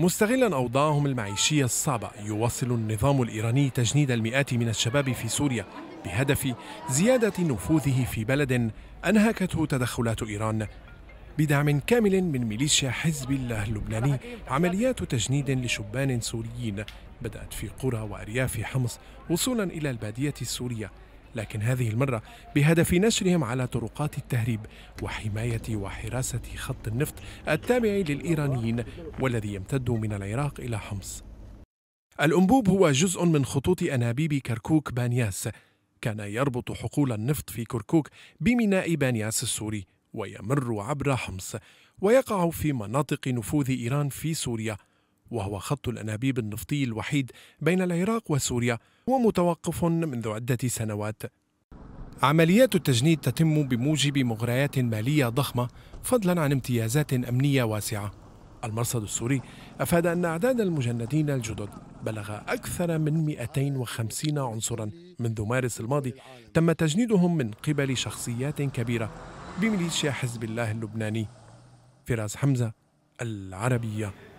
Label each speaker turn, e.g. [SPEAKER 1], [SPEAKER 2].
[SPEAKER 1] مستغلا أوضاعهم المعيشية الصعبة يواصل النظام الإيراني تجنيد المئات من الشباب في سوريا بهدف زيادة نفوذه في بلد أنهكته تدخلات إيران بدعم كامل من ميليشيا حزب الله اللبناني عمليات تجنيد لشبان سوريين بدأت في قرى وأرياف حمص وصولا إلى البادية السورية لكن هذه المرة بهدف نشرهم على طرقات التهريب وحماية وحراسة خط النفط التابع للإيرانيين والذي يمتد من العراق إلى حمص. الأنبوب هو جزء من خطوط أنابيب كركوك بانياس كان يربط حقول النفط في كركوك بميناء بانياس السوري ويمر عبر حمص ويقع في مناطق نفوذ إيران في سوريا وهو خط الأنابيب النفطي الوحيد بين العراق وسوريا ومتوقف منذ عدة سنوات عمليات التجنيد تتم بموجب مغريات مالية ضخمة فضلا عن امتيازات أمنية واسعة المرصد السوري أفاد أن أعداد المجندين الجدد بلغ أكثر من 250 عنصرا منذ مارس الماضي تم تجنيدهم من قبل شخصيات كبيرة بميليشيا حزب الله اللبناني فراس حمزة العربية